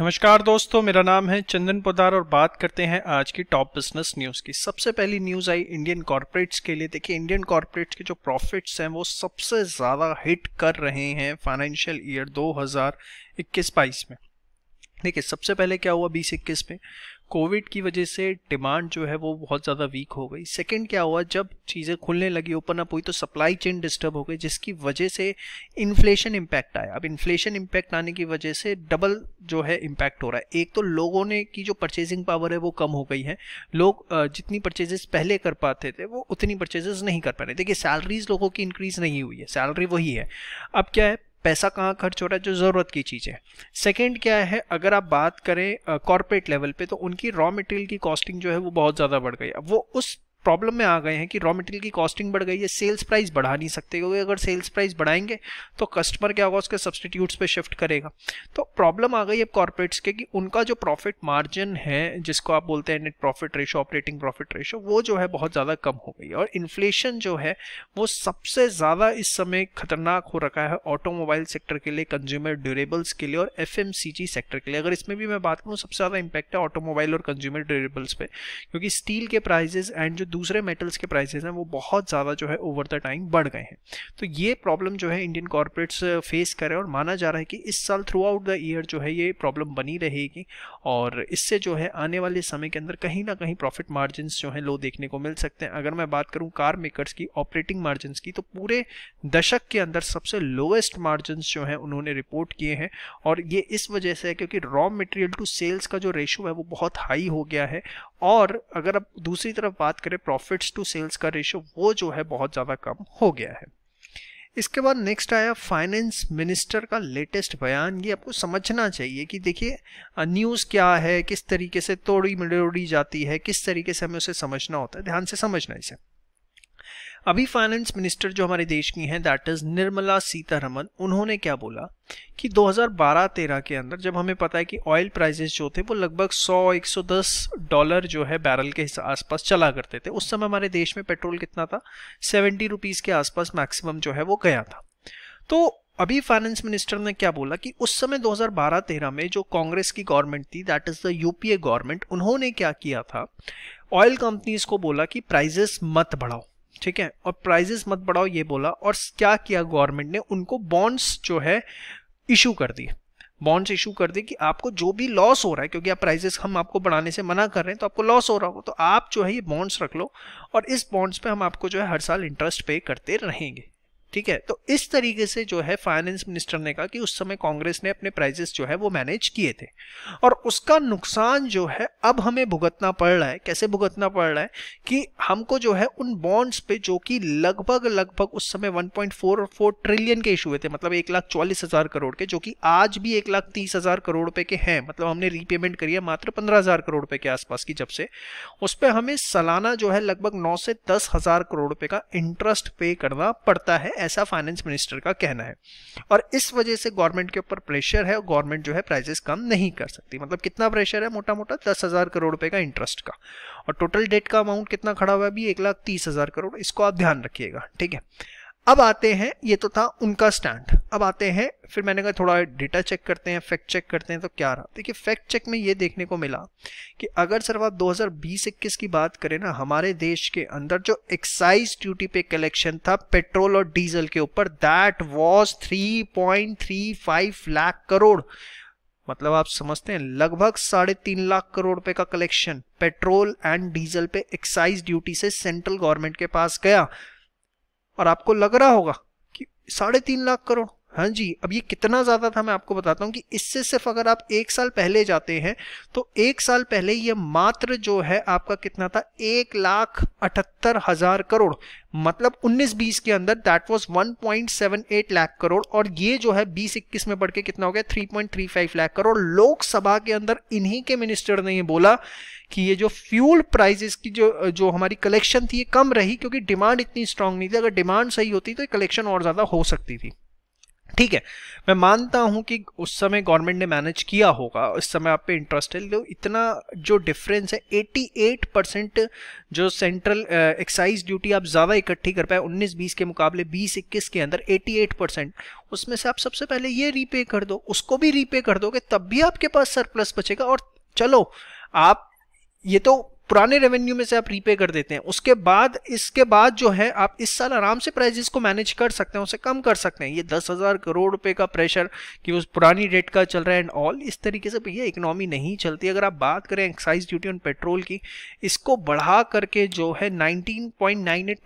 नमस्कार दोस्तों मेरा नाम है चंदन पोदार और बात करते हैं आज की टॉप बिजनेस न्यूज़ की सबसे पहली न्यूज़ आई इंडियन कॉरपोरेट्स के लिए देखिए इंडियन कॉरपोरेट्स के जो प्रॉफिट्स हैं वो सबसे ज़्यादा हिट कर रहे हैं फाइनेंशियल ईयर 2021-22 में देखिए सबसे पहले क्या हुआ बीस इक्कीस में कोविड की वजह से डिमांड जो है वो बहुत ज़्यादा वीक हो गई सेकंड क्या हुआ जब चीज़ें खुलने लगी ओपन अप हुई तो सप्लाई चेन डिस्टर्ब हो गई जिसकी वजह से इन्फ्लेशन इम्पैक्ट आया अब इन्फ्लेशन इम्पैक्ट आने की वजह से डबल जो है इम्पैक्ट हो रहा है एक तो लोगों ने की जो परचेजिंग पावर है वो कम हो गई है लोग जितनी परचेजेस पहले कर पाते थे वो उतनी परचेजेस नहीं कर पा रहे देखिए सैलरीज लोगों की इंक्रीज़ नहीं हुई है सैलरी वही है अब क्या है पैसा कहाँ खर्च हो रहा है जो ज़रूरत की चीज़ है सेकेंड क्या है अगर आप बात करें कॉरपोरेट लेवल पे तो उनकी रॉ मटेरियल की कॉस्टिंग जो है वो बहुत ज़्यादा बढ़ गई अब वो उस प्रॉब्लम में आ गए हैं कि रॉ मटेरियल की कॉस्टिंग बढ़ गई है सेल्स प्राइस बढ़ा नहीं सकते क्योंकि अगर सेल्स प्राइस बढ़ाएंगे तो कस्टमर क्या होगा उसके सब्सटीट्यूट्स पे शिफ्ट करेगा तो प्रॉब्लम आ गई है कॉर्पोरेट्स के कि उनका जो प्रॉफिट मार्जिन है जिसको आप बोलते हैं net profit ratio operating profit ratio वो जो है बहुत ज़्यादा कम हो गई और इन्फ्लेशन जो है वो सबसे ज़्यादा इस समय खतरनाक हो रखा है ऑटोमोबाइल सेक्टर के लिए कंज्यूमर ड्यूरेबल्स के लिए और एफ सेक्टर के लिए अगर इसमें भी मैं बात करूँ सबसे ज़्यादा इम्पैक्ट है ऑटोमोबाइल और कंज्यूमर ड्यूरेबल्स पे क्योंकि स्टील के प्राइजेज एंड जो दूसरे मेटल्स के प्राइसेस हैं वो बहुत ज़्यादा जो है ओवर द टाइम बढ़ गए हैं तो ये प्रॉब्लम जो है इंडियन कॉरपोरेट्स फेस करें और माना जा रहा है कि इस साल थ्रू आउट द ईयर जो है ये प्रॉब्लम बनी रहेगी और इससे जो है आने वाले समय के अंदर कहीं ना कहीं प्रॉफिट मार्जिन जो है लो देखने को मिल सकते हैं अगर मैं बात करूँ कार मेकरस की ऑपरेटिंग मार्जिन की तो पूरे दशक के अंदर सबसे लोएस्ट मार्जिन जो है उन्होंने रिपोर्ट किए हैं और ये इस वजह से है क्योंकि रॉ मटेरियल टू सेल्स का जो रेशो है वो बहुत हाई हो गया है और अगर आप दूसरी तरफ बात करें प्रॉफिट्स टू सेल्स का रेशियो वो जो है बहुत ज़्यादा कम हो गया है इसके बाद नेक्स्ट आया फाइनेंस मिनिस्टर का लेटेस्ट बयान ये आपको समझना चाहिए कि देखिए न्यूज़ क्या है किस तरीके से तोड़ी मरोड़ी जाती है किस तरीके से हमें उसे समझना होता है ध्यान से समझना इसे अभी फाइनेंस मिनिस्टर जो हमारे देश की हैं दैट इज निर्मला सीतारमन उन्होंने क्या बोला कि 2012-13 के अंदर जब हमें पता है कि ऑयल प्राइसेस जो थे वो लगभग 100-110 डॉलर जो है बैरल के आसपास चला करते थे उस समय हमारे देश में पेट्रोल कितना था सेवेंटी रुपीज़ के आसपास मैक्सिमम जो है वो गया था तो अभी फाइनेंस मिनिस्टर ने क्या बोला कि उस समय 2012-13 में जो कांग्रेस की गवर्नमेंट थी that is the UPA government उन्होंने क्या किया था ऑयल कंपनीज को बोला कि प्राइजेस मत बढ़ाओ ठीक है और प्राइजेस मत बढ़ाओ ये बोला और क्या किया गवर्नमेंट ने उनको बॉन्ड्स जो है इशू कर दिए बॉन्ड्स इशू कर दिए कि आपको जो भी लॉस हो रहा है क्योंकि आप प्राइजेस हम आपको बढ़ाने से मना कर रहे हैं तो आपको लॉस हो रहा होगा तो आप जो है ये बॉन्ड्स रख लो और इस बॉन्ड्स पे हम आपको जो है हर साल इंटरेस्ट पे करते रहेंगे ठीक है तो इस तरीके से जो है फाइनेंस मिनिस्टर ने कहा कि उस समय कांग्रेस ने अपने प्राइजेस जो है वो मैनेज किए थे और उसका नुकसान जो है अब हमें भुगतना पड़ रहा है कैसे भुगतना पड़ रहा है कि हमको जो है उन बॉन्ड्स पे जो कि लगभग लगभग उस समय 1.44 ट्रिलियन के इशू हुए थे मतलब एक लाख चौलीस हजार करोड़ के जो कि आज भी एक लाख तीस हजार करोड़ रुपए के हैं मतलब हमने रीपेमेंट करी है मात्र पंद्रह हजार करोड़ रुपए के आसपास की जब से उस पर हमें सालाना जो है लगभग नौ से दस हजार करोड़ रुपए का इंटरेस्ट पे करना पड़ता है ऐसा फाइनेंस मिनिस्टर का कहना है और इस वजह से गवर्नमेंट के ऊपर प्रेशर है और गवर्नमेंट जो है प्राइसेस कम नहीं कर सकती मतलब कितना प्रेशर है मोटा मोटा दस हज़ार करोड़ रुपए का इंटरेस्ट का और टोटल डेट का अमाउंट कितना खड़ा हुआ है अभी एक लाख तीस हज़ार करोड़ इसको आप ध्यान रखिएगा ठीक है अब आते हैं ये तो था उनका स्टैंड अब आते हैं फिर मैंने कहा थोड़ा डेटा चेक करते हैं फैक्ट चेक करते हैं तो क्या रहा देखिए फैक्ट चेक में ये देखने को मिला कि अगर सर आप दो की बात करें ना हमारे देश के अंदर जो एक्साइज ड्यूटी पे कलेक्शन था पेट्रोल और डीजल के ऊपर दैट वॉज 3.35 लाख करोड़ मतलब आप समझते हैं लगभग साढ़े तीन लाख करोड़ रुपए का कलेक्शन पेट्रोल एंड डीजल पे एक्साइज ड्यूटी से सेंट्रल गवर्नमेंट के पास गया और आपको लग रहा होगा कि साढ़े तीन लाख करोड़ हाँ जी अब ये कितना ज़्यादा था मैं आपको बताता हूँ कि इससे सिर्फ अगर आप एक साल पहले जाते हैं तो एक साल पहले ये मात्र जो है आपका कितना था एक लाख अठहत्तर हजार करोड़ मतलब 19-20 के अंदर दैट वाज 1.78 लाख करोड़ और ये जो है 20-21 में बढ़ के कितना हो गया 3.35 लाख करोड़ लोकसभा के अंदर इन्हीं के मिनिस्टर ने ये बोला कि ये जो फ्यूल प्राइजेस की जो जो हमारी कलेक्शन थी ये कम रही क्योंकि डिमांड इतनी स्ट्रांग नहीं थी अगर डिमांड सही होती तो ये कलेक्शन और ज़्यादा हो सकती थी ठीक है मैं मानता हूं कि उस समय गवर्नमेंट ने मैनेज किया होगा इस समय आप पे इंटरेस्ट है तो इतना जो डिफरेंस है 88 परसेंट जो सेंट्रल एक्साइज ड्यूटी आप ज़्यादा इकट्ठी कर पाए 19-20 के मुकाबले 20-21 के अंदर 88 परसेंट उसमें से आप सबसे पहले ये रीपे कर दो उसको भी रीपे कर दोगे तब भी आपके पास सरप्लस बचेगा और चलो आप ये तो पुराने रेवेन्यू में से आप रीपे कर देते हैं उसके बाद इसके बाद जो है आप इस साल आराम से प्राइजेस को मैनेज कर सकते हैं उसे कम कर सकते हैं ये दस हज़ार करोड़ रुपए का प्रेशर कि उस पुरानी रेट का चल रहा है एंड ऑल इस तरीके से भैया इकोनॉमी नहीं चलती अगर आप बात करें एक्साइज ड्यूटी ऑन पेट्रोल की इसको बढ़ा करके जो है नाइनटीन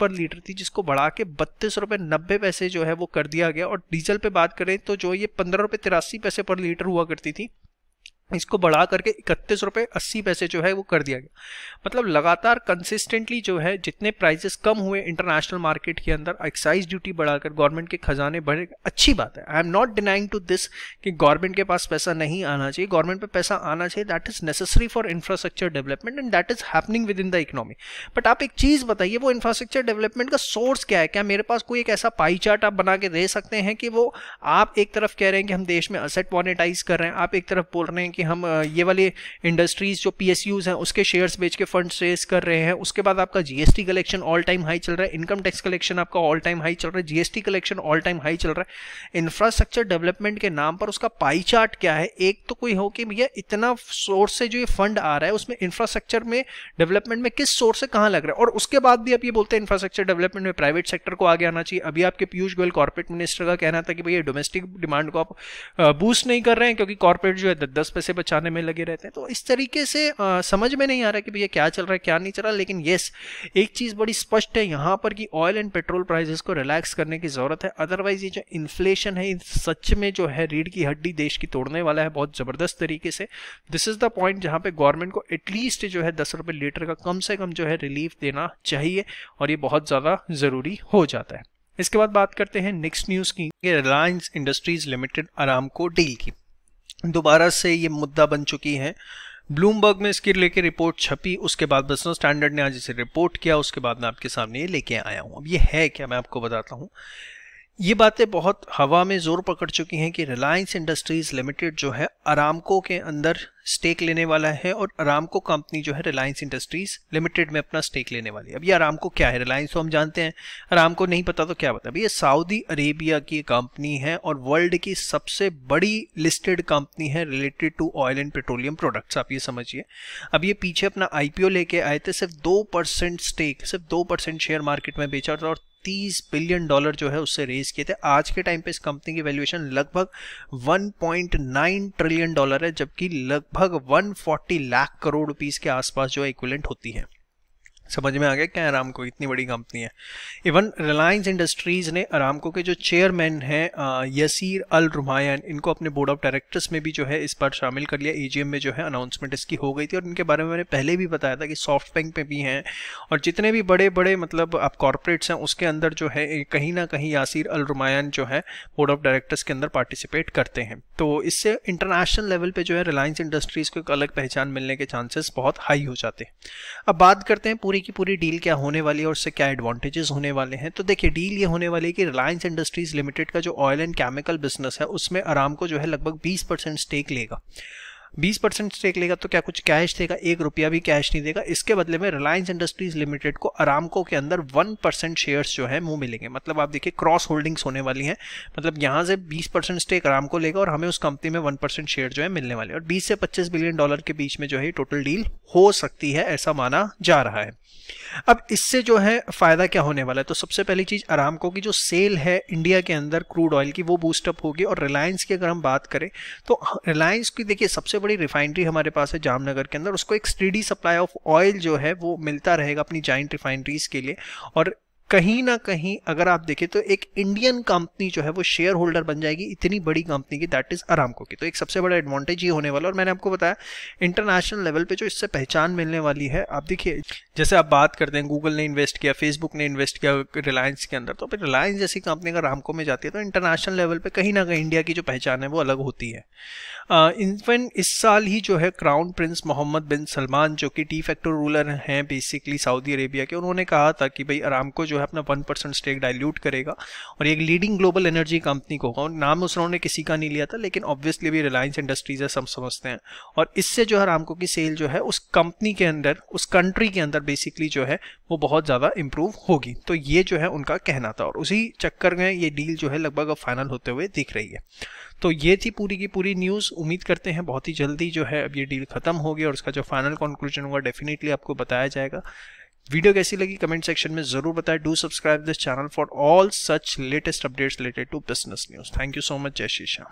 पर लीटर थी जिसको बढ़ा के बत्तीस रुपये नब्बे पैसे जो है वो कर दिया गया और डीजल पर बात करें तो जो ये पंद्रह रुपये तिरासी पैसे पर लीटर हुआ करती थी इसको बढ़ा करके इकतीस रुपये अस्सी पैसे जो है वो कर दिया गया मतलब लगातार कंसिस्टेंटली जो है जितने प्राइसेस कम हुए इंटरनेशनल मार्केट के अंदर एक्साइज ड्यूटी बढ़ाकर गवर्नमेंट के खजाने बढ़े अच्छी बात है I am not denying to this कि गवर्नमेंट के पास पैसा नहीं आना चाहिए गवर्नमेंट पर पैसा आना चाहिए that is necessary for infrastructure development and that is happening with in the economy but आप एक चीज़ बताइए वो इंफ्रास्ट्रक्चर डेवलपमेंट का सोर्स क्या है क्या मेरे पास कोई एक ऐसा पाई चार्ट आप बना के दे सकते हैं कि वो आप एक तरफ कह रहे हैं कि हम देश में असेट मोनिटाइज कर रहे हैं आप एक तरफ बोल रहे हैं हैं कि हम ये वाले इंडस्ट्रीज़ जो पी हैं उसके शेयर्स बेच के फंड रेस कर रहे हैं उसके बाद आपका GST collection all time high चल रहा है इनकम टैक्स कलेक्शन आपका ऑल टाइम हाई चल रहा है GST collection all time high चल रहा है इंफ्रास्ट्रक्चर डेवलपमेंट के नाम पर उसका पाई चार्ट क्या है एक तो कोई हो कि भैया इतना सोर्स से जो ये फंड आ रहा है उसमें इंफ्रास्ट्रक्चर में डेवलपमेंट में किस सोर्स से कहाँ लग रहा है और उसके बाद भी आप ये बोलते हैं इंफ्रास्ट्रक्चर डेवलपमेंट में प्राइवेट सेक्टर को आगे आना चाहिए अभी आपके पीयूष गोयल कॉर्पोरेट मिनिस्टर का कहना था कि भैया डोमेस्टिक डिमांड को आप बूस्ट नहीं कर रहे हैं क्योंकि कॉर्पोरेट जो है दस पैसे बचाने में लगे रहते हैं तो इस तरीके से आ, समझ में नहीं आ रहा कि भैया क्या चल रहा है क्या नहीं चल रहा लेकिन येस एक चीज़ बड़ी स्पष्ट है यहाँ पर कि ऑयल एंड पेट्रोल प्राइजेस को रिलैक्स करने की ज़रूरत है अदरवाइज ये जो इन्फ्लेशन है सच में जो है रीढ़ की हड्डी देश की तोड़ने वाला है बहुत ज़बरदस्त तरीके से दिस इज़ द पॉइंट जहाँ पे गवर्नमेंट को एटलीस्ट जो है दस रुपये लीटर का कम से कम जो है रिलीफ देना चाहिए और ये बहुत ज़्यादा ज़रूरी हो जाता है इसके बाद बात करते हैं नेक्स्ट न्यूज़ की रिलायंस इंडस्ट्रीज लिमिटेड आराम को डील की दोबारा से ये मुद्दा बन चुकी है ब्लूमबर्ग में इसके लेके रिपोर्ट छपी उसके बाद बस स्टैंडर्ड ने आज इसे रिपोर्ट किया उसके बाद मैं आपके सामने ये लेके आया हूँ अब ये है क्या मैं आपको बताता हूँ ये बातें बहुत हवा में जोर पकड़ चुकी हैं कि रिलायंस इंडस्ट्रीज लिमिटेड जो है अरामको के अंदर स्टेक लेने वाला है और अरामको कंपनी जो है रिलायंस इंडस्ट्रीज लिमिटेड में अपना स्टेक लेने वाली है अब ये अरामको क्या है रिलायंस तो हम जानते हैं अरामको नहीं पता तो क्या पता ये सऊदी अरेबिया की कंपनी है और वर्ल्ड की सबसे बड़ी लिस्टेड कंपनी है related to oil and petroleum products आप ये समझिए अब ये पीछे अपना आईपीओ लेके आए थे सिर्फ दो परसेंट स्टेक सिर्फ दो परसेंट शेयर मार्केट में बेचा था और तीस बिलियन डॉलर जो है उससे रेज किए थे आज के टाइम पे इस कंपनी की वैल्यूएशन लगभग 1.9 ट्रिलियन डॉलर है जबकि लगभग 140 लाख करोड़ रुपीस के आसपास जो है इक्विलेंट होती है समझ में आ गया क्या आरामको इतनी बड़ी कंपनी है इवन रिलायंस इंडस्ट्रीज़ ने को के जो चेयरमैन हैं यसीर अल रुमायन इनको अपने बोर्ड ऑफ डायरेक्टर्स में भी जो है इस बार शामिल कर लिया एजीएम में जो है अनाउंसमेंट इसकी हो गई थी और इनके बारे में मैंने पहले भी बताया था कि सॉफ्ट बैंक में भी हैं और जितने भी बड़े बड़े मतलब आप कॉरपोरेट्स हैं उसके अंदर जो है कहीं ना कहीं यासिर अल रुमायन जो है बोर्ड ऑफ डायरेक्टर्स के अंदर पार्टिसिपेट करते हैं तो इससे इंटरनेशनल लेवल पर जो है रिलायंस इंडस्ट्रीज़ को एक अलग पहचान मिलने के चांसेस बहुत हाई हो जाते हैं अब बात करते हैं पूरी कि पूरी डील क्या होने वाली है और उससे क्या एडवांटेजेस होने वाले हैं तो देखिए डील ये होने वाली है कि रिलायंस इंडस्ट्रीज लिमिटेड का जो ऑयल एंड केमिकल बिजनेस है उसमें आराम को जो है लगभग बीस परसेंट स्टेक लेगा बीस परसेंट स्टेक लेगा तो क्या कुछ कैश देगा एक रुपया भी कैश नहीं देगा इसके बदले में रिलायंस इंडस्ट्रीज लिमिटेड को आरामको के अंदर वन परसेंट शेयर्स जो है मुंह मिलेंगे मतलब आप देखिए क्रॉस होल्डिंग्स होने वाली हैं मतलब यहाँ से बीस परसेंट स्टेक को लेगा और हमें उस कंपनी में वन परसेंट शेयर जो है मिलने वाले और बीस से पच्चीस बिलियन डॉलर के बीच में जो है टोटल डील हो सकती है ऐसा माना जा रहा है अब इससे जो है फायदा क्या होने वाला है तो सबसे पहली चीज आरामको की जो सेल है इंडिया के अंदर क्रूड ऑयल की वो बूस्टअप होगी और रिलायंस की अगर हम बात करें तो रिलायंस की देखिए सबसे बड़ी रिफाइनरी हमारे पास है जामनगर के अंदर उसको एक स्टडी सप्लाई ऑफ ऑयल जो है वो मिलता रहेगा अपनी जॉइंट रिफाइनरीज के लिए और कहीं ना कहीं अगर आप देखें तो एक इंडियन कंपनी जो है वो शेयर होल्डर बन जाएगी इतनी बड़ी कंपनी की दैट इज़ अरामको की तो एक सबसे बड़ा एडवांटेज ये होने वाला और मैंने आपको बताया इंटरनेशनल लेवल पे जो इससे पहचान मिलने वाली है आप देखिए जैसे आप बात करते हैं गूगल ने इन्वेस्ट किया फेसबुक ने इन्वेस्ट किया रिलायंस के अंदर तो फिर रिलायंस जैसी कंपनी अगर रामको में जाती है तो इंटरनेशनल लेवल पे कहीं ना कहीं इंडिया की जो पहचान है वो अलग होती है इवन इस साल ही जो है crown prince Mohammed bin Salman जो कि टी फैक्टर रूलर हैं बेसिकली सऊदी अरेबिया के उन्होंने कहा था कि भाई रामको जो है अपना वन परसेंट स्टेक डायल्यूट करेगा और एक लीडिंग ग्लोबल एनर्जी कंपनी को होगा नाम उन्होंने किसी का नहीं लिया था लेकिन ऑब्वियसली भी रिलायंस इंडस्ट्रीज है सब समझते हैं और इससे जो है रामको की सेल जो है उस कंपनी के अंदर उस कंट्री के अंदर बेसिकली जो है वो बहुत ज़्यादा इम्प्रूव होगी तो ये जो है उनका कहना था और उसी चक्कर में ये डील जो है लगभग अब फाइनल होते हुए दिख रही है तो ये थी पूरी की पूरी न्यूज़ उम्मीद करते हैं बहुत ही जल्दी जो है अब ये डील ख़त्म होगी और उसका जो फाइनल कंक्लूजन होगा डेफिनेटली आपको बताया जाएगा वीडियो कैसी लगी कमेंट सेक्शन में जरूर बताएं do subscribe this channel for all such latest updates related to business news thank you so much जय श्री श्याम